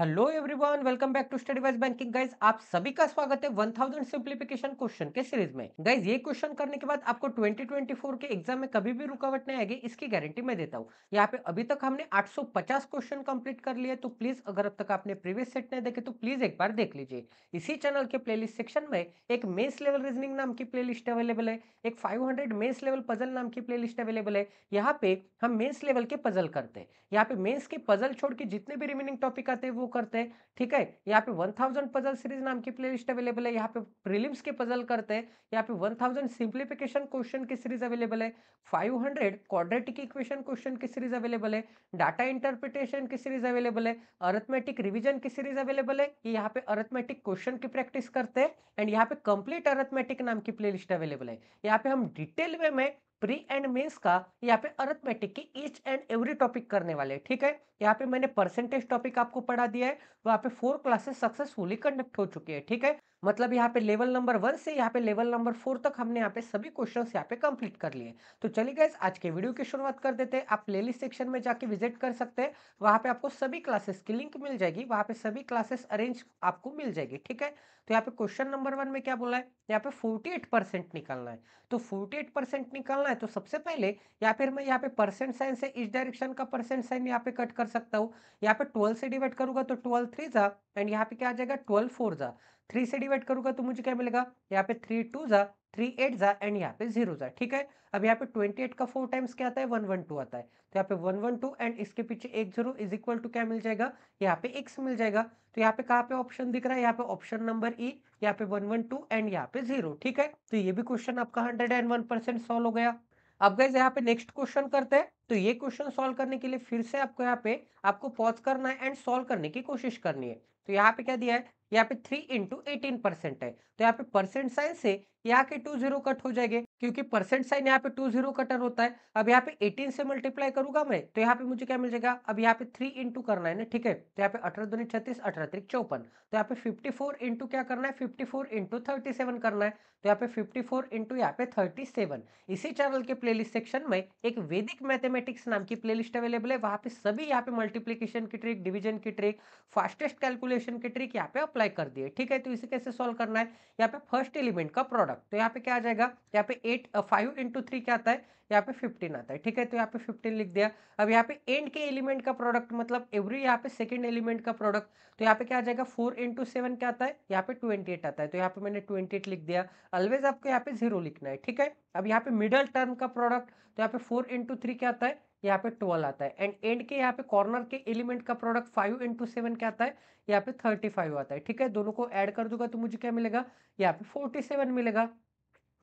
hello everyone welcome back to study wise banking guys आप सभी का स्वागत है 1000 सिंप्लीफिकेशन क्वेश्चन के सीरीज में गाइज ये क्वेश्चन करने के बाद आपको 2024 के एग्जाम में कभी भी रुकावट नहीं आएगी इसकी गारंटी मैं देता हूँ यहाँ पे अभी तक हमने 850 क्वेश्चन कंप्लीट कर लिए तो प्लीज अगर अब तक आपने प्रीवियस सेट नहीं देखे तो प्लीज एक बार देख लीजिए इसी चैनल के प्ले सेक्शन में एक मेन्स लेवल रीजनिंग नाम की प्ले अवेलेबल है एक five hundred mains level puzzle नाम की प्ले अवेलेबल है यहाँ पे हम मेन्स लेवल के पजल करते हैं यहाँ पे मेन्स के पजल छोड़ के जितने भी रिमेनिंग टॉपिक आते हैं वो शुरू करते हैं ठीक है यहाँ पे 1000 पजल सीरीज नाम की प्लेलिस्ट अवेलेबल है यहाँ पे प्रीलिम्स के पजल करते हैं यहाँ पे 1000 सिंप्लीफिकेशन क्वेश्चन की सीरीज अवेलेबल है 500 हंड्रेड क्वाड्रेटिक इक्वेशन क्वेश्चन की सीरीज अवेलेबल है डाटा इंटरप्रिटेशन की सीरीज अवेलेबल है अर्थमेटिक रिविजन की सीरीज अवेलेबल है ये यहाँ पे अर्थमेटिक क्वेश्चन की प्रैक्टिस करते हैं एंड यहाँ पे कंप्लीट अर्थमेटिक नाम की प्ले अवेलेबल है यहाँ पे हम डिटेल वे में प्री एंड मेंस का यहाँ पे अर्थमेटिक के ईच एंड एवरी टॉपिक करने वाले हैं ठीक है यहाँ पे मैंने परसेंटेज टॉपिक आपको पढ़ा दिया है वहाँ पे फोर क्लासेस सक्सेसफुली कंडक्ट हो चुकी है ठीक है मतलब यहाँ पे लेवल नंबर वन से यहाँ पे लेवल नंबर फोर तक हमने यहाँ पे सभी क्वेश्चन यहाँ पे कंप्लीट कर लिए तो चलिए गए आज के वीडियो की शुरुआत कर देते हैं आप प्लेलिस्ट सेक्शन में जाके विजिट कर सकते हैं वहाँ पे आपको सभी क्लासेस की लिंक मिल जाएगी वहाँ पे सभी क्लासेस अरेंज आपको मिल जाएगी ठीक है तो यहाँ पे क्वेश्चन नंबर वन में क्या बोला है यहाँ पे फोर्टी परसेंट निकालना है तो फोर्टी परसेंट निकालना है तो सबसे पहले या फिर मैं यहाँ पे परसेंट साइन से इस डायरेक्शन का परसेंट साइन यहाँ पे कट कर सकता हूँ यहाँ पे ट्वेल्व से डिवाइड करूंगा तो ट्वेल्व थ्री जा एंड यहाँ पे क्या आ जाएगा ट्वेल्व फोर जा थ्री से डिवाइड करूंगा तो मुझे क्या मिलेगा यहाँ पे थ्री टू जा थ्री एट जा एंड यहाँ पे जीरो जा ठीक है अब यहाँ पे ट्वेंटी एट का फोर टाइम्स क्या आता है वन वन टू आता है तो यहाँ पे वन वन टू एंड इसके पीछे एक जीरो इज इक्वल टू क्या मिल जाएगा यहाँ पे एक्स मिल जाएगा तो यहाँ पे कहाँ पे ऑप्शन दिख रहा है यहाँ पे ऑप्शन नंबर ई यहाँ पे वन वन टू एंड यहाँ पे जीरो ठीक है तो ये भी क्वेश्चन आपका hundred and one percent solve हो गया अब गैस यहाँ पे नेक्स्ट क्वेश्चन करते हैं तो ये क्वेश्चन सॉल्व करने के लिए फिर से आपको यहाँ पे आपको पॉज करना है एंड सॉल्व करने की कोशिश करनी है तो यहाँ पे क्या दिया है यहाँ पे थ्री इंटू एटीन परसेंट है तो यहाँ पे परसेंट साइन से यहाँ के टू जीरो कट हो जाएंगे क्योंकि परसेंट साइन यहाँ पे टू जीरो का टर्न होता है अब यहाँ पे एटीन से मल्टीप्लाई करूंगा मैं तो यहाँ पे मुझे क्या मिल जाएगा अब यहाँ पे थ्री इंटू करना है ना ठीक है तो यहाँ पे अठारह दोनों छत्तीस अठारह तरीक चौपन तो यहाँ पे फिफ्टी फोर इंटू क्या करना है fifty four into thirty seven करना है तो यहाँ पे फिफ्टी फोर इंटू यहाँ पे थर्टी सेवन इसी चैनल के प्लेलिस्ट सेक्शन में एक वैदिक मैथमेटिक्स नाम की प्लेलिस्ट अवेलेबल है वहाँ पे सभी यहाँ पे मल्टीप्लीकेशन की ट्रिक डिविजन की ट्रिक फास्टेस्ट कैलकुलेशन की ट्रिक यहाँ पे अप्लाई कर दिए ठीक है तो इसे कैसे सॉल्व करना है यहाँ पे फर्स्ट एलिमेंट का प्रोडक्ट तो यहाँ पे क्या आ जाएगा यहाँ पे एट फाइव इंटू थ्री क्या आता है यहाँ पे फिफ्टीन आता है ठीक है तो यहाँ पे फिफ्टीन लिख दिया अब यहाँ पे एंड के एलिमेंट का प्रोडक्ट मतलब एवरी यहाँ पे सेकेंड एलिमेंट का प्रोडक्ट तो यहाँ पे क्या आ जाएगा फोर इंटू सेवन क्या आता है यहाँ पे ट्वेंटी एट आता है तो यहाँ पे मैंने ट्वेंटी एट लिख दिया ऑलवेज आपको यहाँ पे जीरो लिखना है ठीक है अब यहाँ पे मिडल टर्म का प्रोडक्ट तो यहाँ पे फोर इंटू थ्री क्या आता है यहाँ पे ट्वेल्व आता है एंड एंड के यहाँ पे कॉर्नर के एलिमेंट का प्रोडक्ट फाइव इंटू सेवन क्या आता है यहाँ पे थर्टी फाइव आता है ठीक है दोनों को ऐड कर दूंगा तो मुझे क्या मिलेगा यहाँ पे फोर्टी सेवन मिलेगा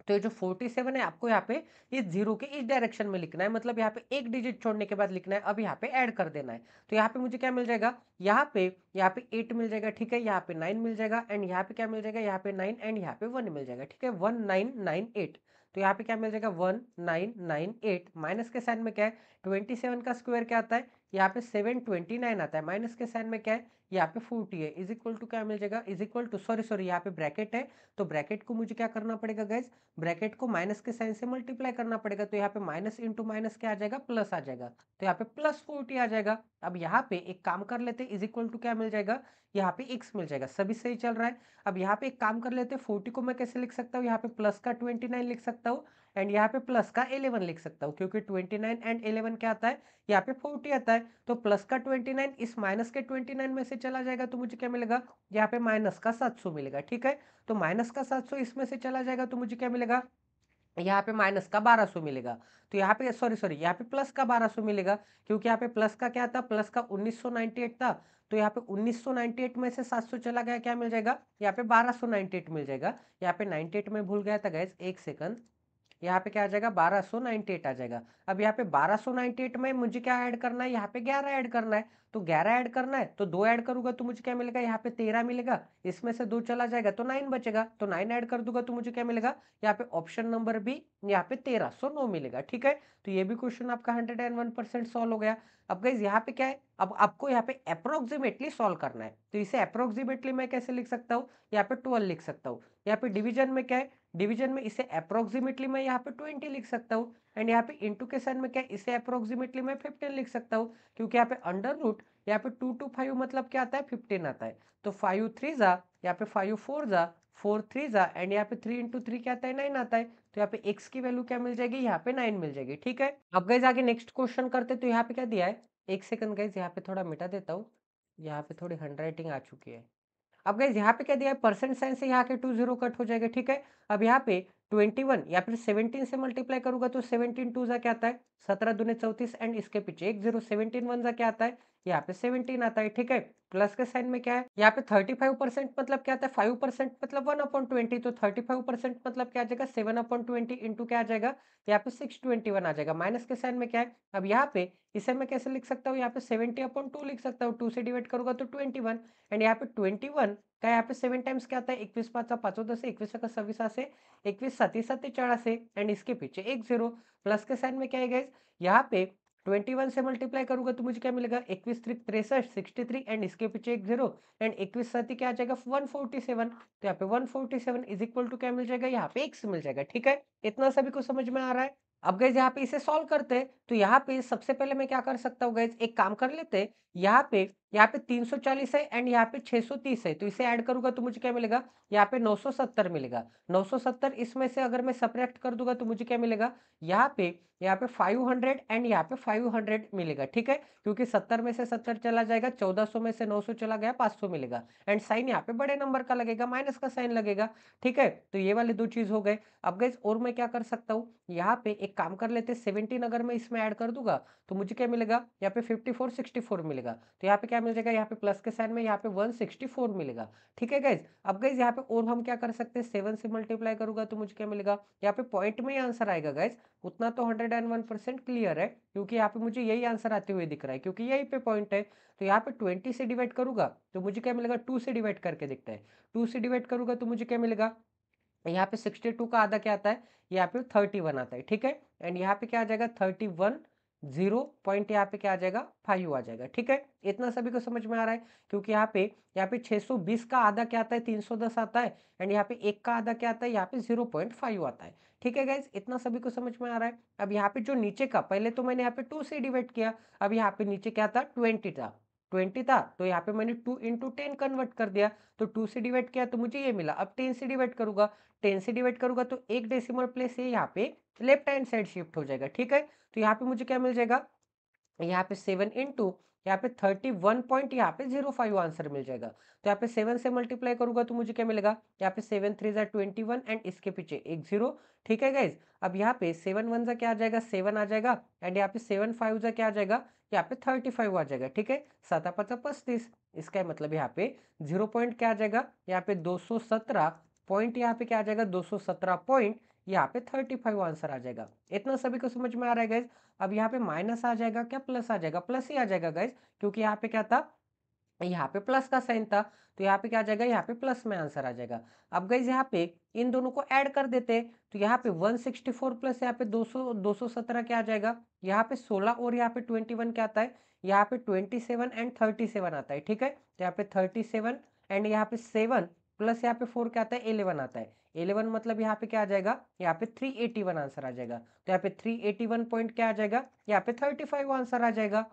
तो ये जो 47 है आपको यहाँ पे इस जीरो के इस डायरेक्शन में लिखना है मतलब यहाँ पे एक डिजिट छोड़ने के बाद लिखना है अब यहाँ पे ऐड कर देना है तो यहाँ पे मुझे क्या मिल जाएगा यहाँ पे यहाँ पे एट मिल जाएगा ठीक है यहाँ पे नाइन मिल जाएगा एंड यहाँ पे क्या मिल जाएगा यहाँ पे नाइन एंड यहाँ पे वन मिल जाएगा ठीक है वन नाइन नाइन एट तो यहाँ पे क्या मिल जाएगा one nine nine eight minus के साइन में क्या है ट्वेंटी सेवन का स्क्वायर क्या आता है यहाँ पे सेवन ट्वेंटी नाइन आता है माइनस के साइन में क्या है यहाँ पे फोर्टी है इज इक्वल टू क्या मिल जाएगा is equal to sorry sorry यहाँ पे ब्रैकेट है तो ब्रैकेट को मुझे क्या करना पड़ेगा गैस ब्रैकेट को माइनस के साइन से मल्टीप्लाई करना पड़ेगा तो यहाँ पे माइनस इंटू माइनस क्या आ जाएगा प्लस आ जाएगा तो यहाँ पे प्लस फोर्टी आ जाएगा अब यहाँ पे एक काम कर लेते इज इक्वल टू क्या मिल जाएगा यहाँ पे एक्स मिल जाएगा सभी सही चल रहा है अब यहाँ पे एक काम कर लेते हैं फोर्टी को मैं कैसे लिख सकता हूँ यहाँ पे प्लस का ट्वेंटी नाइन लिख सकता हूँ एंड यहाँ पे प्लस का इलेवन लिख सकता हूँ क्योंकि ट्वेंटी नाइन एंड इलेवन क्या आता है यहाँ पे फोर्टी आता है तो प्लस का ट्वेंटी नाइन इस माइनस के ट्वेंटी नाइन में से चला जाएगा तो मुझे क्या मिलेगा यहाँ पे माइनस का सात सौ मिलेगा ठीक है तो माइनस का सात सौ इसमें से चला जाएगा तो मुझे क्या मिलेगा यहाँ पे माइनस का बारह सौ मिलेगा तो यहाँ पे सॉरी सॉरी यहाँ पे प्लस का बारह सौ मिलेगा क्योंकि यहाँ पे प्लस का क्या था प्लस का उन्नीस सौ नाइन्टी एट था तो यहाँ पे उन्नीस सौ एट में से सात सौ चला गया क्या मिल जाएगा यहाँ पे बारह सौ एट मिल जाएगा यहाँ पे एट में भूल गया था गैस एक सेकंड यहाँ पे क्या आ जाएगा बारह सो नाइनटी एट आ जाएगा अब यहाँ पे बारह सो नाइनटी एट में मुझे क्या ऐड करना है यहाँ पे ग्यारह ऐड करना है तो ग्यारह ऐड करना है तो दो ऐड करूंगा तो मुझे क्या मिलेगा यहाँ पे तेरह मिलेगा इसमें से दो चला जाएगा तो नाइन बचेगा तो नाइन ऐड कर दूंगा तो मुझे क्या मिलेगा यहाँ पे ऑप्शन नंबर बी यहाँ पे तेरह सो नौ मिलेगा ठीक है तो ये भी क्वेश्चन आपका hundred and one percent solve हो गया अब गई यहाँ पे क्या है अब आपको यहाँ पे अप्रोक्सीमेटली सॉल्व करना है तो इसे अप्रोक्सीमेटली मैं कैसे लिख सकता हूँ यहाँ पे ट्वेल्व लिख सकता हूँ यहाँ पे डिविजन में क्या है डिवीजन में इसे अप्रोक्सीमेटली मैं यहाँ पे ट्वेंटी लिख सकता हूँ एंड यहाँ पे इंटू के साइन में क्या इसे अप्रोक्सीमेटली मैं फिफ्टीन लिख सकता हूँ क्योंकि यहाँ पे अंडर रूट यहाँ पे टू टू फाइव मतलब क्या आता है फिफ्टीन आता है तो फाइव थ्री जा यहाँ पे फाइव फोर जा फोर थ्री जा एंड यहाँ पे थ्री इंटू थ्री क्या आता है नाइन आता है तो यहाँ पे एक्स की वैल्यू क्या मिल जाएगी यहाँ पे नाइन मिल जाएगी ठीक है अब गए आगे नेक्स्ट क्वेश्चन करते तो यहाँ पे क्या दिया है एक सेकंड गए यहाँ पे थोड़ा मिटा देता हूँ यहाँ पे थोड़ी हैंड आ चुकी है अब गैस यहाँ पे क्या दिया है परसेंट साइन से यहाँ के टू जीरो कट हो जाएगा ठीक है अब यहाँ पे ट्वेंटी वन या फिर सेवनटीन से मल्टीप्लाई करूंगा तो सेवनटीन टू जा क्या आता है सत्रह दूने चौतीस एंड इसके पीछे एक जीरो सेवनटीन वन जा क्या आता है यहाँ पे सेवनटीन आता है ठीक है प्लस के साइन में क्या है यहाँ पे थर्टी फाइव परसेंट मतलब क्या आता है फाइव परसेंट मतलब वन अपॉन ट्वेंटी तो थर्टी फाइव परसेंट मतलब क्या आ जाएगा सेवन अपॉन ट्वेंटी इंटू क्या आ जाएगा तो यहाँ पे सिक्स ट्वेंटी वन आ जाएगा माइनस के साइन में क्या है अब यहाँ पे इसे मैं कैसे लिख सकता हूँ यहाँ पे सेवेंटी अपॉन टू लिख सकता हूँ टू से डिवाइड करूंगा तो ट्वेंटी वन एंड यहाँ पे ट्वेंटी वन का यहाँ पे सेवन टाइम्स क्या आता है इक्कीस एकवीस पाच पाचो दस इक्कीस का सव्वीस से एकवीस सती से एंड इसके पीछे एक जीरो प्लस के साइन में क्या है गाइज यहाँ पे ट्वेंटी वन से मल्टीप्लाई करूंगा तो मुझे क्या मिलेगा इक्कीस थ्री तिरसठ सिक्सटी थ्री एंड इसके पीछे एक जीरो एंड इक्कीस साथ ही क्या आ जाएगा वन फोर्टी सेवन तो यहाँ पे one forty seven is equal to क्या मिल जाएगा यहाँ पे एक्स मिल जाएगा ठीक है इतना सभी को समझ में आ रहा है अब गैस यहाँ पे इसे सॉल्व करते हैं तो यहाँ पे सबसे पहले मैं क्या कर सकता हूँ गैस एक काम कर लेते हैं यहाँ पे यहाँ पे 340 है एंड यहाँ पे 630 है तो इसे ऐड करूंगा तो मुझे क्या मिलेगा यहाँ पे 970 मिलेगा 970 इसमें से अगर मैं सप्रेक्ट कर दूंगा तो मुझे क्या मिलेगा यहाँ पे यहाँ पे 500 एंड यहाँ पे 500 मिलेगा ठीक है क्योंकि 70 में से 70 चला जाएगा 1400 में से 900 चला गया 500 मिलेगा एंड साइन यहाँ पे बड़े नंबर का लगेगा माइनस का साइन लगेगा ठीक है तो ये वाले दो चीज हो गए अब गए और मैं क्या कर सकता हूँ यहाँ पे एक काम कर लेते सेवनटीन अगर मैं इसमें ऐड कर दूंगा तो मुझे क्या मिलेगा यहाँ पे फिफ्टी मिलेगा जाएगा तो यहाँ पे क्या मिल जाएगा यहाँ पे प्लस के साइन में यहाँ पे 164 मिलेगा ठीक है गाइज अब गाइज यहाँ पे और हम क्या कर सकते हैं सेवन से मल्टीप्लाई करूंगा तो मुझे क्या मिलेगा यहाँ पे पॉइंट में ही आंसर आएगा गाइज उतना तो hundred and one percent clear है क्योंकि यहाँ पे मुझे यही आंसर आते हुए दिख रहा है क्योंकि यही पे पॉइंट है तो यहाँ पे ट्वेंटी से डिवाइड करूंगा तो मुझे क्या मिलेगा टू से डिवाइड करके दिखता है टू से डिवाइड करूंगा तो मुझे क्या मिलेगा यहाँ पे सिक्सटी टू का आधा क्या आता है यहाँ पे थर्टी वन आता है ठीक है एंड यहाँ पे क्या आ जाएगा थर्टी वन जीरो पॉइंट यहाँ पे क्या आ जाएगा फाइव आ जाएगा ठीक है इतना सभी को समझ में आ रहा है क्योंकि यहाँ पे यहाँ पे 620 का आधा क्या आता है 310 आता है एंड यहाँ पे एक का आधा क्या आता है यहाँ पे जीरो पॉइंट फाइव आता है ठीक है गाइज इतना सभी को समझ में आ रहा है अब यहाँ पे जो नीचे का पहले तो मैंने यहाँ पे टू से डिवाइड किया अब यहाँ पे नीचे क्या था ट्वेंटी था ट्वेंटी था तो यहाँ पे मैंने टू इंटू टेन कन्वर्ट कर दिया तो टू से डिवाइड किया तो मुझे ये मिला अब टेन से डिवाइड करूंगा टेन से डिवाइड करूंगा तो एक डेसिमल प्लेस ये यहाँ पे लेफ्ट हैंड साइड शिफ्ट हो जाएगा ठीक है तो यहाँ पे मुझे क्या मिल जाएगा यहाँ पे सेवन इन टू यहाँ पे थर्टी वन पॉइंट यहाँ पे जीरो फाइव आंसर मिल जाएगा तो यहाँ पे सेवन से मल्टीप्लाई करूंगा तो मुझे क्या मिलेगा यहाँ पे सेवन थ्री जै ट्वेंटी वन एंड इसके पीछे एक जीरो ठीक है गाइज अब यहाँ पे सेवन वन जा क्या आ जाएगा सेवन आ जाएगा एंड यहाँ पे सेवन फाइव जा क्या आ जाएगा यहाँ पे थर्टी फाइव आ जाएगा ठीक है सता पचा पस्तीस इसका मतलब यहाँ पे जीरो पॉइंट क्या आ जाएगा यहाँ पे दो सौ सत्रह पॉइंट यहाँ पे क्या आ जाएगा दो सौ सत्रह पॉइंट यहाँ पे थर्टी फाइव आंसर आ जाएगा इतना सभी को समझ में आ रहा है गाइज अब यहाँ पे माइनस आ जाएगा क्या प्लस आ जाएगा प्लस ही आ जाएगा गाइज क्योंकि यहाँ पे क्या था यहाँ पे प्लस का साइन था तो यहाँ पे क्या आ जाएगा यहाँ पे प्लस में आंसर आ जाएगा अब गाइज यहाँ पे इन दोनों को ऐड कर देते तो यहाँ पे 164 प्लस यहाँ पे 200 217 क्या आ जाएगा यहाँ पे 16 और यहाँ पे 21 क्या आता है यहाँ पे 27 एंड 37 आता है ठीक है तो यहाँ पे 37 एंड यहाँ पे 7 प्लस यहाँ पे फोर क्या आता है एलेवन आता है एलेवन मतलब यहाँ पे क्या आ जाएगा यहाँ पे थ्री एटी वन आंसर आ जाएगा तो यहाँ पे थ्री एटी वन पॉइंट क्या आ जाएगा यहाँ पे थर्टी फाइव आंसर आ जाएगा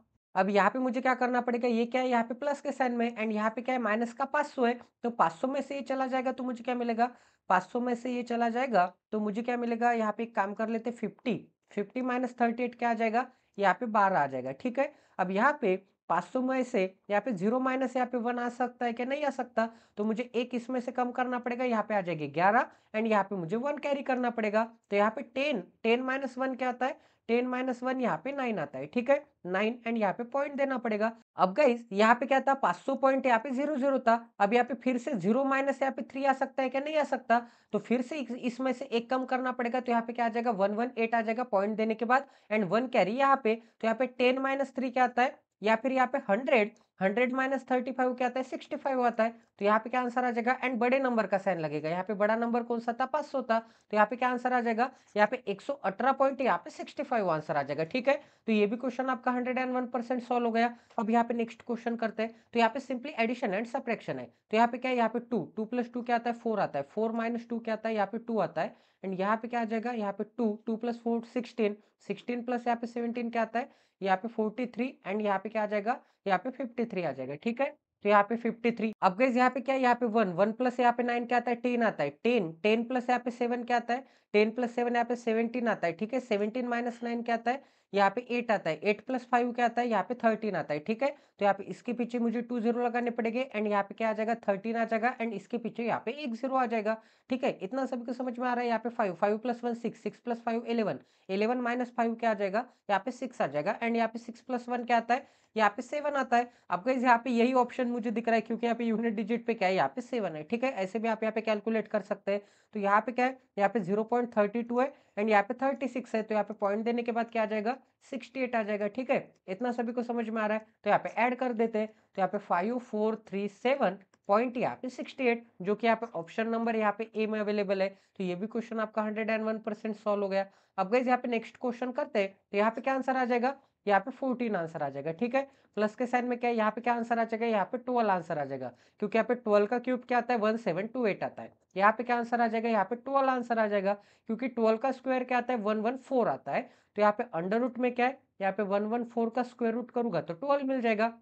अब यहाँ पे मुझे क्या करना पड़ेगा ये क्या है यहाँ पे प्लस के साइन में एंड यहाँ पे क्या है माइनस का पांच सौ है तो पांच सौ में से ये चला जाएगा तो मुझे क्या मिलेगा पांच सौ में से ये चला जाएगा तो मुझे क्या मिलेगा यहाँ पे काम कर लेते fifty fifty minus thirty eight क्या आ जाएगा यहाँ पे बारह आ जाएगा ठीक है अब यहाँ पे पाँच में से यहाँ पे जीरो माइनस यहाँ पे वन आ सकता है क्या नहीं आ सकता तो मुझे एक इसमें से कम करना पड़ेगा यहाँ पे आ जाएगी ग्यारह एंड यहाँ पे मुझे वन कैरी करना पड़ेगा तो यहाँ पे टेन टेन माइनस वन क्या आता है टेन माइनस वन यहाँ पे नाइन आता है ठीक है नाइन एंड यहाँ पे पॉइंट देना पड़ेगा अब गाइस यहाँ पे क्या था पाँच सौ पॉइंट यहाँ पे जीरो जीरो था अब यहाँ पे फिर से जीरो माइनस यहाँ पे थ्री आ सकता है क्या नहीं आ सकता तो फिर से इसमें से एक कम करना पड़ेगा तो यहाँ पे क्या आ जाएगा वन वन एट आ जाएगा पॉइंट देने के बाद एंड वन कैरी यहाँ पे तो यहाँ पे टेन माइनस थ्री क्या आता है या फिर यहाँ पे hundred hundred minus thirty five क्या है सिक्सटी फाइव आता है तो यहाँ पे क्या आंसर आ जाएगा एंड बड़े नंबर का साइन लगेगा यहाँ पे बड़ा नंबर कौन सा था पांच सौ था तो यहाँ पे क्या आंसर आ जाएगा यहाँ पे एक सौ अठारह पॉइंट यहाँ पे सिक्सटी फाइव आंसर आ जाएगा ठीक है तो ये भी क्वेश्चन आपका hundred and one percent solve हो गया अब यहाँ पे नेक्स्ट क्वेश्चन करते हैं तो यहाँ पे सिंपली एडिशन एंड सप्रेक्शन है तो यहाँ पे क्या यहाँ पे टू टू प्लस टू क्या आता है फोर आता है फोर माइनस टू क्या आता है यहाँ पे टू आता है एंड यहाँ पे क्या आ जाएगा यहाँ पे two two plus four sixteen sixteen plus यहाँ पे सेवनटीन क्या आता है यहाँ पे 43 एंड यहाँ पे क्या आ जाएगा यहाँ पे 53 आ जाएगा ठीक है तो यहाँ पे 53 अब गैस यहाँ पे क्या यहाँ पे वन वन प्लस यहाँ पे नाइन क्या आता है टेन आता है टेन टेन प्लस यहाँ पे सेवन क्या आता है टेन प्लस सेवन यहाँ पे सेवनटीन आता है ठीक है सेवनटीन माइनस नाइन क्या आता है यहाँ पे एट आता है एट प्लस फाइव क्या आता है यहाँ पे थर्टीन आता है ठीक है तो यहाँ पे इसके पीछे मुझे टू जीरो लगाने पड़ेंगे एंड यहाँ पे क्या आ जाएगा थर्टीन आ जाएगा एंड इसके पीछे यहाँ पे एक जीरो आ जाएगा ठीक है इतना सबको समझ में आ रहा है यहाँ पे five five plus one six six plus five eleven eleven minus five क्या आ जाएगा यहाँ पे सिक्स आ जाएगा एंड यहाँ पे सिक्स प्लस वन क्या आता है यहाँ पे सेवन आता है अब आपका यहाँ पे यही ऑप्शन मुझे दिख रहा है क्योंकि यहाँ पे यूनिट डिजिट पे क्या है यहाँ पे सेवन है ठीक है ऐसे भी आप यहाँ पे कैलकुलेट कर सकते हैं तो यहाँ पे क्या है यहाँ पे जीरो पॉइंट थर्टी टू है एंड यहाँ पे थर्टी सिक्स है तो यहाँ पे पॉइंट देने के बाद क्या आ जाएगा सिक्सटी एट आ जाएगा ठीक है इतना सभी को समझ में आ रहा है तो यहाँ पे ऐड कर देते हैं तो यहाँ पे five four three seven point यहाँ पे सिक्सटी एट जो कि यहाँ पे ऑप्शन नंबर यहाँ पे ए में अवेलेबल है तो ये भी क्वेश्चन आपका hundred and one percent solve हो गया अब गैस यहाँ पे नेक्स्ट क्वेश्चन करते हैं तो यहाँ पे क्या आंसर आ जाएगा यहाँ पे फोर्टीन आंसर आ जाएगा ठीक है प्लस के साइन में क्या है यहाँ पे क्या आंसर आ जाएगा यहाँ पे ट्वेल्व आंसर आ जाएगा क्योंकि यहाँ पे ट्वेल्व का क्यूब क्या आता है वन सेवन टू एट आता है यहाँ पे क्या आंसर आ जाएगा यहाँ पे ट्वेल्व आंसर आ जाएगा क्योंकि ट्वेल्व का स्क्वायर क्या आता है वन वन फोर आता है तो यहाँ पे अंडर रूट में क्या है यहाँ पे वन वन फोर का स्क्वायर रूट करूंगा तो ट्वेल्व मिल जाएगा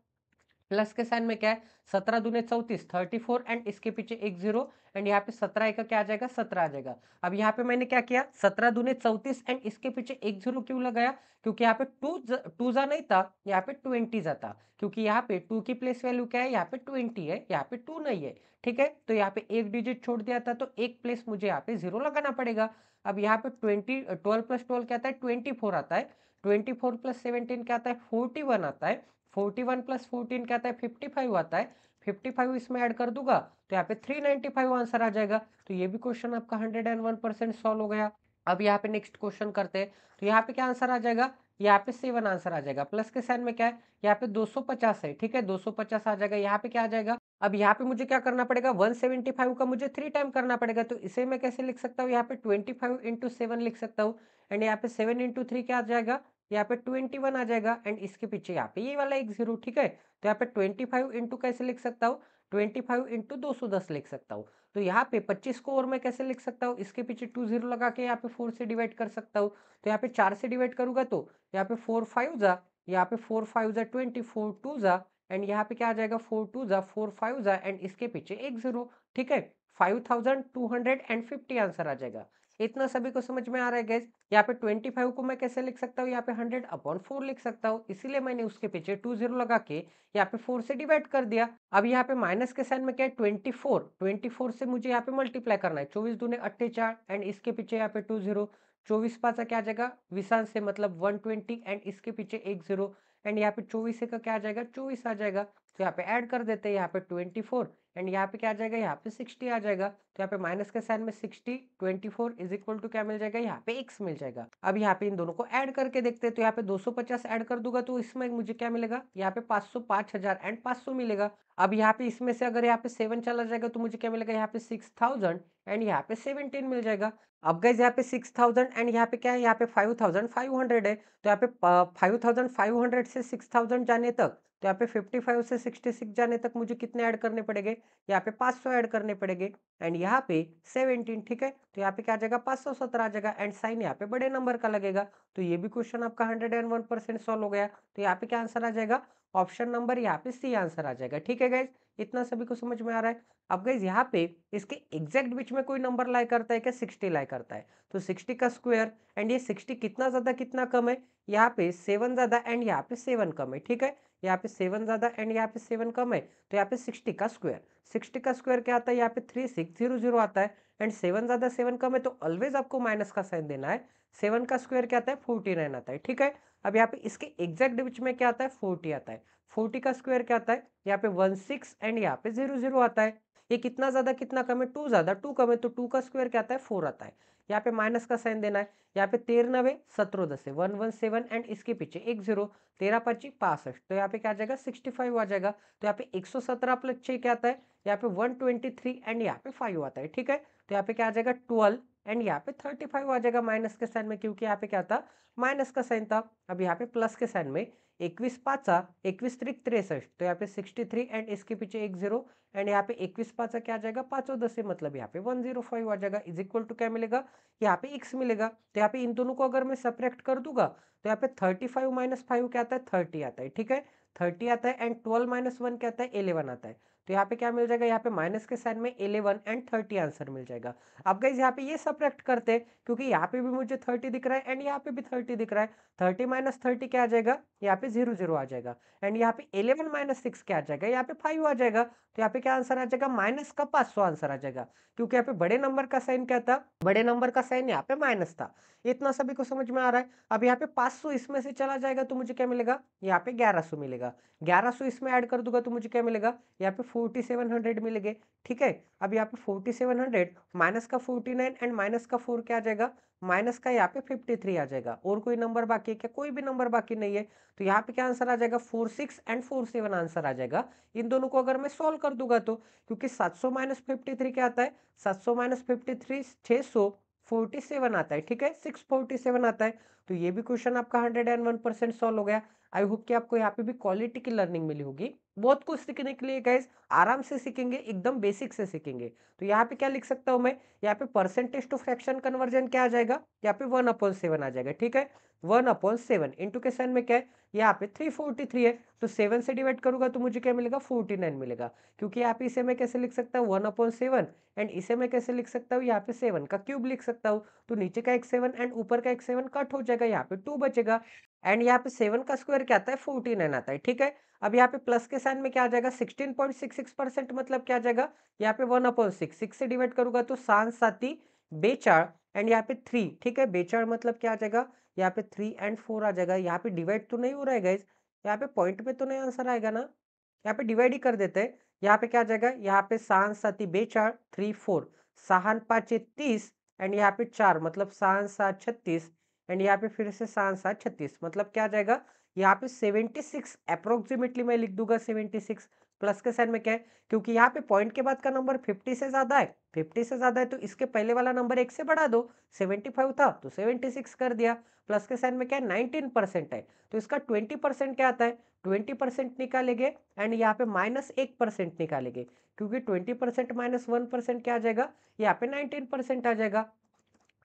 प्लस के साइन में क्या है सत्रह दूने चौतीस थर्टी फोर एंड इसके पीछे एक जीरो एंड यहाँ पे सत्रह का क्या आ जाएगा सत्रह आ जाएगा अब यहाँ पे मैंने क्या किया सत्रह दूने चौतीस एंड इसके पीछे एक जीरो क्यों लगाया क्योंकि यहाँ पे टू टू जा नहीं था यहाँ पे ट्वेंटी जाता क्योंकि यहाँ पे टू की प्लेस वैल्यू क्या है यहाँ पे ट्वेंटी है यहाँ पे टू नहीं है ठीक है तो यहाँ पे एक डिजिट छोड़ दिया था तो एक प्लेस मुझे यहाँ पे जीरो लगाना पड़ेगा अब यहाँ पे ट्वेंटी ट्वेल्व प्लस ट्वेल्व क्या आता है ट्वेंटी फोर आता है ट्वेंटी फोर प्लस सेवनटीन क्या आता है फोर्टी वन आता है फोर्टी वन प्लस फोर्टीन क्या है फिफ्टी फाइव आता है फिफ्टी फाइव इसमें ऐड कर दूंगा तो यहाँ पे थ्री नाइनटी फाइव आंसर आ जाएगा तो ये भी क्वेश्चन आपका hundred and one percent solve हो गया अब यहाँ पे नेक्स्ट क्वेश्चन करते हैं तो यहाँ पे क्या आंसर आ जाएगा यहाँ पे सेवन आंसर आ जाएगा प्लस के साइन में क्या है यहाँ पे पचास है ठीक है पचास आ जाएगा यहाँ पे क्या आ जाएगा अब यहाँ पे मुझे क्या करना पड़ेगा 175 का मुझे थ्री टाइम करना पड़ेगा तो इसे मैं कैसे लिख सकता हूँ यहाँ पे 25 फाइव इंटू सेवन लिख सकता हूँ एंड यहाँ पे सेवन इंटू थ्री क्या आ जाएगा यहाँ पे ट्वेंटी वन आ जाएगा एंड इसके पीछे यहाँ पे ये वाला एक जीरो ठीक है तो यहाँ पे ट्वेंटी फाइव इंटू कैसे लिख सकता हूँ ट्वेंटी फाइव इंटू दो सौ दस लिख सकता हूँ तो यहाँ पे पच्चीस को और मैं कैसे लिख सकता हूँ इसके पीछे टू जीरो लगा के यहाँ पे फोर से डिवाइड कर सकता हूँ तो यहाँ पे चार से डिवाइड करूंगा तो यहाँ पे फोर फाइव जा यहाँ पे फोर फाइव जा ट्वेंटी फोर टू जा एंड यहाँ पे क्या आ जाएगा फोर टू जा फोर फाइव जा एंड इसके पीछे एक जीरो ठीक है five thousand two hundred and fifty answer आ जाएगा इतना सभी को समझ में आ रहा है गैस यहाँ पे 25 को मैं कैसे लिख सकता हूँ यहाँ पे 100 अपॉन फोर लिख सकता हूँ इसीलिए मैंने उसके पीछे टू जीरो लगा के यहाँ पे फोर से डिवाइड कर दिया अब यहाँ पे माइनस के साइन में क्या है 24 24 से मुझे यहाँ पे मल्टीप्लाई करना है चौबीस दूने अट्ठे चार एंड इसके पीछे यहाँ पे टू जीरो चौबीस पाचा क्या आ जाएगा विशाल से मतलब 120 एंड इसके पीछे एक जीरो एंड यहाँ पे चौबीस का क्या आ जाएगा चौबीस आ जाएगा तो यहाँ पे ऐड कर देते हैं यहाँ पे 24 एंड यहाँ पे क्या आ जाएगा यहाँ पे 60 आ जाएगा तो यहाँ पे माइनस के साइन में 60 24 इज इक्वल टू क्या मिल जाएगा यहाँ पे x मिल जाएगा अब यहाँ पे इन दोनों को ऐड करके देखते हैं तो यहाँ पे 250 ऐड कर दूंगा तो इसमें मुझे क्या मिलेगा यहाँ पे सौ पांच हजार एंड सौ मिलेगा अब यहाँ पे इसमें से अगर यहाँ पे सेवन चला जाएगा तो मुझे क्या मिलेगा यहाँ पे सिक्स थाउजेंड एंड यहाँ पे सेवनटीन मिल जाएगा अब गैस यहाँ पे सिक्स थाउजेंड एंड यहाँ पे क्या है यहाँ पे फाइव थाउजेंड फाइव हंड्रेड है तो यहाँ पे फाइव थाउजेंड फाइव हंड्रेड से सिक्स थाउजेंड जाने तक तो यहाँ पे 55 से 66 जाने तक मुझे कितने ऐड करने पड़ेंगे यहाँ पे 500 ऐड करने पड़ेंगे एंड यहाँ पे 17 ठीक है तो यहाँ पे क्या आ जाएगा 517 आ जाएगा एंड साइन यहाँ पे बड़े नंबर का लगेगा तो ये भी क्वेश्चन आपका 101 परसेंट सॉल्व हो गया तो यहाँ पे क्या आंसर आ जाएगा ऑप्शन नंबर यहाँ पे सी आंसर आ जाएगा ठीक है गाइज इतना सभी को समझ में आ रहा है अब गाइज यहाँ पे इसके एग्जैक्ट बीच में कोई नंबर लाई करता है क्या सिक्सटी लाई करता है तो सिक्सटी का स्क्वायर एंड ये सिक्सटी कितना ज़्यादा कितना कम है यहाँ पे सेवन ज़्यादा एंड यहाँ पे सेवन कम है ठीक है यहाँ पे सेवन ज़्यादा एंड यहाँ पे सेवन कम है तो यहाँ पे सिक्सटी का स्क्वायर सिक्सटी का स्क्वायर क्या आता है यहाँ पे थ्री सिक्स जीरो जीरो आता है एंड सेवन ज़्यादा सेवन कम है तो ऑलवेज आपको माइनस का साइन देना है सेवन का स्क्वायर क्या आता है फोर्टी नाइन आता है ठीक है अब यहाँ पे इसके एग्जैक्ट बीच में क्या आता है फोर्टी आता है फोर्टी का स्क्वायर क्या आता है यहाँ पे वन सिक्स एंड यहाँ पे जीरो जीरो आता है ये कितना ज्यादा कितना कम है टू ज्यादा टू कम है तो टू का स्क्वायर क्या आता है फोर आता है यहाँ पे माइनस का साइन देना है यहाँ पे तेरह नवे सत्रह दस है वन वन सेवन एंड इसके पीछे एक जीरो तेरह पच्ची पासठ तो यहाँ पे क्या आ जाएगा सिक्सटी फाइव आ जाएगा तो यहाँ पे एक सौ सत्रह प्लस छह क्या आता है यहाँ पे वन ट्वेंटी थ्री एंड यहाँ पे फाइव आता है ठीक है तो यहाँ पे क्या आ जाएगा ट्वेल्व एंड यहाँ पे थर्टी फाइव आ जाएगा माइनस के साइन में क्योंकि यहाँ पे क्या था माइनस का साइन था अब यहाँ पे प्लस के साइन में इक्कीस पाचा इक्कीस त्रिक तिरसठ तो यहाँ पे सिक्सटी थ्री एंड इसके पीछे एक जीरो एंड यहाँ पे इक्कीस पाचा क्या आ जाएगा पाँचों दस से मतलब यहाँ पे वन जीरो फाइव आ जाएगा इज इक्वल टू क्या मिलेगा यहाँ पे एक्स मिलेगा तो यहाँ पे इन दोनों को अगर मैं सपरेक्ट कर दूंगा तो यहाँ पे थर्टी फाइव माइनस फाइव क्या आता है थर्टी आता है ठीक है थर्टी आता है एंड ट्वेल्व माइनस वन क्या आता है इलेवन आता है तो यहाँ पे क्या मिल जाएगा यहाँ पे माइनस के साइन में इलेवन एंड थर्टी आंसर मिल जाएगा अब गाइज यहाँ पे ये सब्रैक्ट करते हैं क्योंकि यहाँ पे भी मुझे थर्टी दिख रहा है एंड यहाँ पे भी थर्टी दिख रहा है थर्टी माइनस थर्टी क्या आ जाएगा यहाँ पे जीरो जीरो आ जाएगा एंड यहाँ पे इलेवन माइनस सिक्स क्या आ जाएगा यहाँ पे फाइव आ जाएगा तो यहाँ पे क्या आंसर आ जाएगा माइनस का पांच सौ आंसर आ जाएगा क्योंकि यहाँ पे बड़े नंबर का साइन क्या था बड़े नंबर का साइन यहाँ पे माइनस था इतना सभी को समझ में आ रहा है अब यहाँ पे पांच सौ इसमें से चला जाएगा तो मुझे क्या मिलेगा यहाँ पे ग्यारह सौ मिलेगा ग्यारह सौ इसमें ऐड कर दूंगा तो मुझे क्या मिलेगा यहाँ पे फोर्टी सेवन हंड्रेड मिलेगा ठीक है अब यहाँ पे फोर्टी सेवन हंड्रेड माइनस का फोर्टी नाइन एंड माइनस का फोर क्या आ जाएगा माइनस का यहाँ पे 53 आ जाएगा और कोई नंबर बाकी है क्या कोई भी नंबर बाकी नहीं है तो यहाँ पे क्या आंसर आ जाएगा four six and four seven answer आ जाएगा इन दोनों को अगर मैं सोल्व कर दूंगा तो क्योंकि 700 सौ माइनस फिफ्टी क्या आता है 700 सौ माइनस फिफ्टी थ्री छह सौ फोर्टी सेवन आता है ठीक है सिक्स फोर्टी सेवन आता है तो ये भी क्वेश्चन आपका hundred and one percent solve हो गया आई होप कि आपको यहाँ पे भी क्वालिटी की लर्निंग मिली होगी बहुत कुछ सीखने के लिए गैस आराम से सीखेंगे एकदम बेसिक से सीखेंगे तो यहाँ पे क्या लिख सकता हूँ मैं यहाँ पे परसेंटेज टू फ्रैक्शन कन्वर्जन क्या आ जाएगा यहाँ पे वन अपॉइंट सेवन आ जाएगा ठीक है वन अपॉइंट सेवन इंटू के साइन में क्या है यहाँ पे थ्री फोर्टी थ्री है तो सेवन से डिवाइड करूंगा तो मुझे क्या मिलेगा फोर्टी नाइन मिलेगा क्योंकि यहाँ पे इसे मैं कैसे लिख सकता हूँ वन अपॉइंट सेवन एंड इसे मैं कैसे लिख सकता हूँ यहाँ पे सेवन का क्यूब लिख सकता हूँ तो नीचे का एक सेवन एंड ऊपर का एक सेवन कट हो जाएगा यहाँ पे टू बचेगा एंड यहाँ पे सेवन का स्क्वायर क्या आता है फोर्टी नाइन आता है ठीक है अब यहाँ पे प्लस के साइन में क्या आ जाएगा sixteen point six six percent मतलब क्या आ जाएगा यहाँ पे वन अपॉइंट सिक्स सिक्स से डिवाइड करूंगा तो सान साती बेचार एंड यहाँ पे थ्री ठीक है बेचार मतलब क्या आ जाएगा यहाँ पे थ्री एंड फोर आ जाएगा यहाँ पे डिवाइड तो नहीं हो रहा है गाइज यहाँ पे पॉइंट में तो नहीं आंसर आएगा ना यहाँ पे डिवाइड ही कर देते हैं यहाँ पे क्या आ जाएगा यहाँ पे सान साती बेचार थ्री फोर सहान पाँच तीस एंड यहाँ पे चार मतलब सात सात छत्तीस एंड यहाँ पे फिर से सात सात छत्तीस मतलब क्या आ जाएगा यहाँ पे सेवेंटी सिक्स अप्रोक्सीमेटली मैं लिख दूंगा सेवेंटी सिक्स प्लस के साइन में क्या है क्योंकि यहाँ पे पॉइंट के बाद का नंबर फिफ्टी से ज़्यादा है फिफ्टी से ज़्यादा है तो इसके पहले वाला नंबर एक से बढ़ा दो सेवेंटी फाइव था तो सेवेंटी सिक्स कर दिया प्लस के साइन में क्या है नाइनटीन परसेंट है तो इसका ट्वेंटी परसेंट क्या आता है ट्वेंटी परसेंट निकालेंगे एंड यहाँ पे माइनस एक परसेंट निकालेंगे क्योंकि twenty percent minus one percent क्या आ जाएगा यहाँ पे नाइनटीन परसेंट आ जाएगा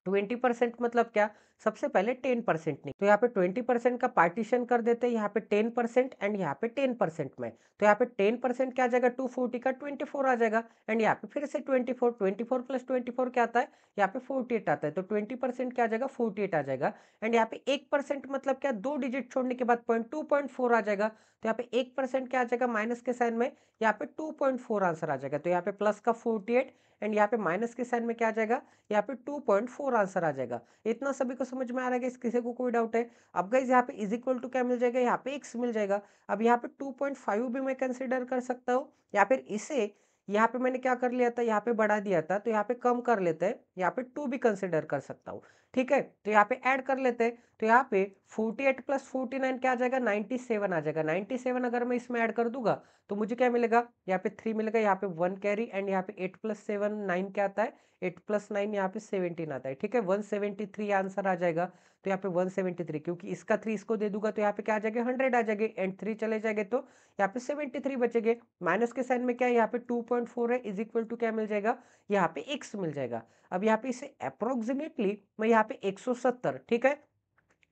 ट्वेंटी परसेंट मतलब क्या सबसे पहले टेन परसेंट नहीं तो यहाँ पे ट्वेंटी परसेंट का पार्टीशन कर देते हैं यहाँ पे टेन परसेंट एंड यहाँ पे टेन परसेंट में तो यहाँ पे टेन परसेंट क्या जाएगा टू फोर्टी का ट्वेंटी फोर आ जाएगा एंड यहाँ पे फिर से twenty four twenty four plus twenty four क्या आता है यहाँ पे फोर्टी एट आता है तो ट्वेंटी परसेंट क्या जाएगा फोर्टी एट आ जाएगा एंड यहाँ पे एक परसेंट मतलब क्या दो डिजिट छोड़ने के बाद पॉइंट टू पॉइंट फोर आ जाएगा तो यहाँ पे एक परसेंट क्या आ जाएगा माइनस के साइन में यहाँ पे टू पॉइंट फोर आंसर आ जाएगा तो यहाँ पे प्लस का फोर्टी एट एंड यहाँ पे माइनस के साइन में क्या आ जाएगा यहाँ पे टू पॉइंट फोर आंसर आ जाएगा इतना सभी को समझ में आ रहा है इस किसी को कोई डाउट है अब गाइज यहाँ पे इज इक्वल टू क्या मिल जाएगा यहाँ पे एक्स मिल जाएगा अब यहाँ पे टू पॉइंट फाइव भी मैं कंसिडर कर सकता हूँ या फिर इसे यहाँ पे मैंने क्या कर लिया था यहाँ पे बढ़ा दिया था तो यहाँ पे कम कर लेते हैं यहाँ पे टू भी कंसिडर कर सकता हूँ ठीक है तो यहाँ पे ऐड कर लेते हैं तो यहाँ पे 48 प्लस 49 क्या आ जाएगा 97 आ जाएगा 97 अगर मैं इसमें ऐड कर दूंगा तो मुझे क्या मिलेगा यहाँ पे थ्री मिलेगा यहाँ पे वन कैरी एंड यहाँ पे एट प्लस सेवन नाइन क्या आता है एट प्लस नाइन यहाँ पे सेवनटीन आता है ठीक है वन सेवेंटी थ्री आंसर आ जाएगा तो यहाँ पे वन सेवेंटी थ्री क्योंकि इसका थ्री इसको दे दूंगा तो यहाँ पे क्या आ जाएगा हंड्रेड आ जाएंगे एंड थ्री चले जाएंगे तो यहाँ पे सेवेंटी थ्री बचेंगे माइनस के साइन में क्या है यहाँ पे टू पॉइंट फोर है इज इक्वल टू क्या मिल जाएगा यहाँ पे एक्स मिल जाएगा अब यहाँ पे इसे अप्रोक्सीमेटली मैं यहाँ यहाँ पे 170 ठीक है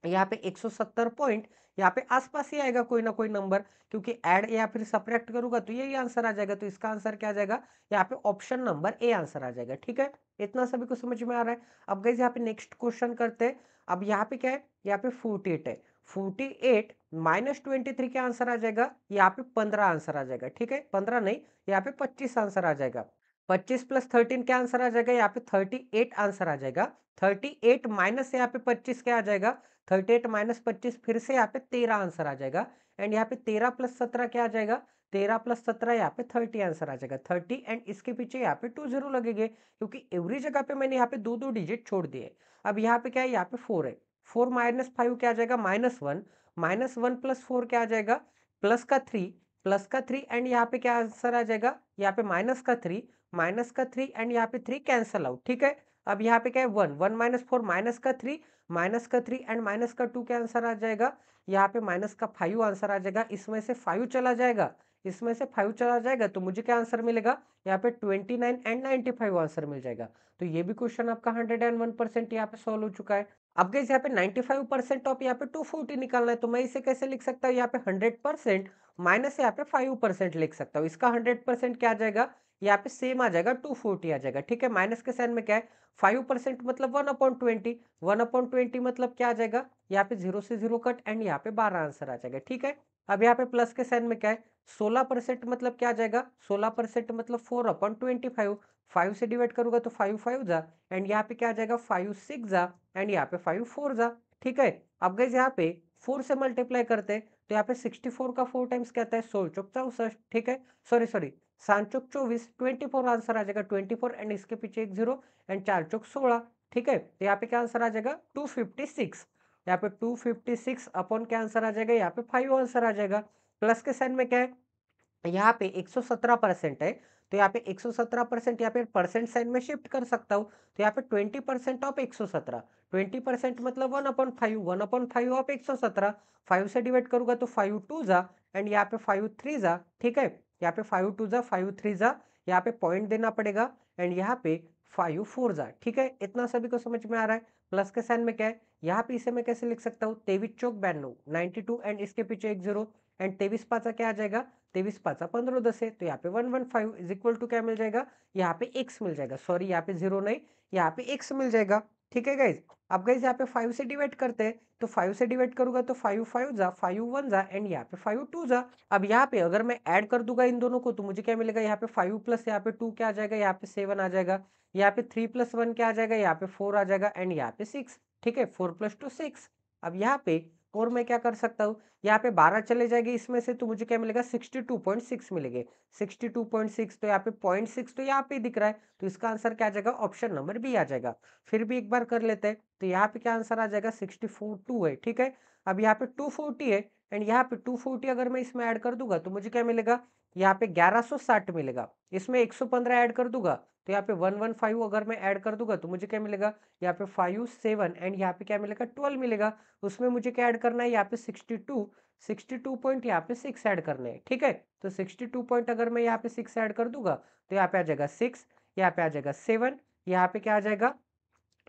यहाँ पे 170 पॉइंट यहाँ पे आसपास ही आएगा कोई ना कोई नंबर क्योंकि ऐड या फिर सप्रैक्ट करूंगा तो यही आंसर आ जाएगा तो इसका आंसर क्या आ जाएगा यहाँ पे ऑप्शन नंबर ए आंसर आ जाएगा ठीक है इतना सभी को समझ में आ रहा है अब गई यहाँ पे नेक्स्ट क्वेश्चन करते हैं अब यहाँ पे क्या है यहाँ पे फोर्टी एट है forty eight minus twenty three क्या आंसर आ जाएगा यहाँ पे पंद्रह आंसर आ जाएगा ठीक है पंद्रह नहीं यहाँ पे पच्चीस आंसर आ जाएगा पच्चीस प्लस थर्टीन क्या आंसर आ जाएगा यहाँ पे थर्टी एट आंसर आ जाएगा थर्टी एट माइनस यहाँ पे पच्चीस क्या आ जाएगा थर्टी एट माइनस पच्चीस फिर से यहाँ पे तेरह आंसर आ जाएगा एंड यहाँ पे तेरह प्लस सत्रह क्या आ जाएगा तेरह प्लस सत्रह यहाँ पे थर्टी आंसर आ जाएगा थर्टी एंड इसके पीछे यहाँ पे टू जीरो लगेंगे क्योंकि एवरी जगह पे मैंने यहाँ पे दो दो डिजिट छोड़ दिए अब यहाँ पे क्या है यहाँ पे फोर है फोर माइनस फाइव क्या आ जाएगा minus one minus one plus four क्या आ जाएगा प्लस का थ्री प्लस का थ्री एंड यहाँ पे क्या आंसर आ जाएगा यहाँ पे माइनस का थ्री माइनस का थ्री एंड यहाँ पे थ्री कैंसल आउट ठीक है अब यहाँ पे क्या है one one minus four minus का थ्री माइनस का थ्री एंड माइनस का टू क्या आंसर आ जाएगा यहाँ पे माइनस का फाइव आंसर आ जाएगा इसमें से फाइव चला जाएगा इसमें से फाइव चला जाएगा तो मुझे क्या आंसर मिलेगा यहाँ पे twenty nine and ninety five answer मिल जाएगा तो ये भी क्वेश्चन आपका हंड्रेड एंड वन परसेंट यहाँ पे सॉल्व हो चुका है अब गैस यहाँ पे नाइनटी फाइव परसेंट ऑफ यहाँ पे टू फोर्टी निकालना है तो मैं इसे कैसे लिख सकता हूँ यहाँ पे हंड्रेड परसेंट माइनस यहाँ पे फाइव परसेंट लिख सकता हूँ इसका हंड्रेड परसेंट क्या आ जाएगा यहाँ पे सेम आ जाएगा टू फोर्टी आ जाएगा ठीक है माइनस के साइन में क्या है फाइव परसेंट मतलब one upon twenty one upon twenty मतलब क्या आ जाएगा यहाँ पे जीरो से जीरो कट एंड यहाँ पे बारह आंसर आ जाएगा ठीक है अब यहाँ पे प्लस के साइन में क्या है सोलह परसेंट मतलब क्या आ जाएगा सोलह परसेंट मतलब four upon twenty five five से डिवाइड करूंगा तो फाइव फाइव जा एंड यहाँ पे क्या आ जाएगा फाइव सिक्स जा एंड यहाँ पे फाइव फोर जा ठीक है अब गई यहाँ पे फोर से मल्टीप्लाई करते हैं तो यहाँ पे सिक्सटी फोर का फोर टाइम्स क्या आता है सोल चौक चौसठ ठीक है सॉरी सॉरी सांचोक चौबीस ट्वेंटी फोर आंसर आ जाएगा ट्वेंटी फोर एंड इसके पीछे एक जीरो एंड चार चौक सोलह ठीक है तो यहाँ पे क्या आंसर आ जाएगा टू फिफ्टी सिक्स यहाँ पे टू फिफ्टी सिक्स अपॉन क्या आंसर आ जाएगा यहाँ पे फाइव आंसर आ जाएगा प्लस के साइन में क्या है यहाँ पे एक सौ सत्रह परसेंट है तो यहाँ पे एक सौ सत्रह परसेंट यहाँ पे परसेंट साइन में शिफ्ट कर सकता हूँ तो यहाँ पे ट्वेंटी परसेंट ऑफ एक सौ सत्रह ट्वेंटी परसेंट मतलब one upon five one upon five of एक सौ सत्रह फाइव से डिवाइड करूंगा तो फाइव टू जा एंड यहाँ पे फाइव थ्री जा ठीक है यहाँ पे फाइव टू ज़ा फाइव थ्री ज़ा यहाँ पे पॉइंट देना पड़ेगा एंड यहाँ पे फाइव फोर ज़ा ठीक है इतना सभी को समझ में आ रहा है प्लस के साइन में क्या है यहाँ पे इसे मैं कैसे लिख सकता हूँ तेवीस चौक बैनो नाइनटी टू एंड इसके पीछे एक जीरो एंड तेईस पाचा क्या आ जाएगा तेईस पाचा पंद्रह दस है तो यहाँ पे one one five is equal to क्या मिल जाएगा यहाँ पे एक्स मिल जाएगा सॉरी यहाँ पे जीरो नहीं यहाँ पे एक्स मिल जाएगा ठीक है गाइज अब गाइज यहाँ पे फाइव से डिवाइड करते हैं तो फाइव से डिवाइड करूंगा तो फाइव फाइव जा फाइव वन जा एंड यहाँ पे फाइव टू जा अब यहाँ पे अगर मैं ऐड कर दूंगा इन दोनों को तो मुझे क्या मिलेगा यहाँ पे फाइव प्लस यहाँ पे टू क्या आ जाएगा यहाँ पे सेवन आ जाएगा यहाँ पे थ्री प्लस वन क्या आ जाएगा यहाँ पे फोर आ जाएगा एंड यहाँ पे सिक्स ठीक है फोर प्लस टू सिक्स अब यहाँ पे और मैं क्या कर सकता हूँ यहाँ पे बारह चले जाएंगे इसमें से तो मुझे क्या मिलेगा सिक्सटी टू पॉइंट सिक्स मिलेंगे सिक्सटी टू पॉइंट सिक्स तो यहाँ पे पॉइंट सिक्स तो यहाँ पे दिख रहा है तो इसका आंसर क्या आ जाएगा ऑप्शन नंबर बी आ जाएगा फिर भी एक बार कर लेते हैं तो यहाँ पे क्या आंसर आ जाएगा सिक्सटी फोर टू है ठीक है अब यहाँ पे टू फोर्टी है एंड यहाँ पे टू फोर्टी अगर मैं इसमें ऐड कर दूंगा तो मुझे क्या मिलेगा यहाँ पे 1160 मिलेगा इसमें 115 ऐड कर दूंगा तो यहाँ पे 115 अगर मैं ऐड कर दूंगा तो मुझे क्या मिलेगा यहाँ पे फाइव सेवन एंड यहाँ पे क्या मिलेगा 12 मिलेगा उसमें मुझे क्या ऐड करना है यहाँ पे 62 62 पॉइंट यहाँ पे सिक्स ऐड करना है ठीक है तो 62 पॉइंट अगर मैं यहाँ पे सिक्स ऐड कर दूंगा तो यहाँ पे आ जाएगा सिक्स यहाँ पे आ जाएगा सेवन यहाँ पे क्या आ जाएगा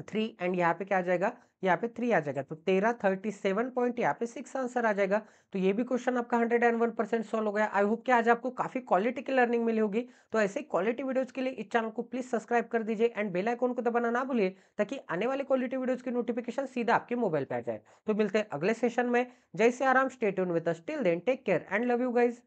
थ्री एंड यहाँ पे क्या आ जाएगा यहाँ पे थ्री आ जाएगा तो तेरह थर्टी सेवन पॉइंट यहाँ पे सिक्स आंसर आ जाएगा तो ये भी क्वेश्चन आपका hundred and one percent solve हो गया आई होप कि आज आपको काफी क्वालिटी की लर्निंग मिली होगी तो ऐसे ही क्वालिटी वीडियोज के लिए इस चैनल को प्लीज सब्सक्राइब कर दीजिए एंड बेल आइकॉन को दबाना ना भूलिए ताकि आने वाले क्वालिटी वीडियोज की नोटिफिकेशन सीधा आपके मोबाइल पर आ जाए तो मिलते हैं अगले सेशन में जैसे आराम state with still then take care and love you guys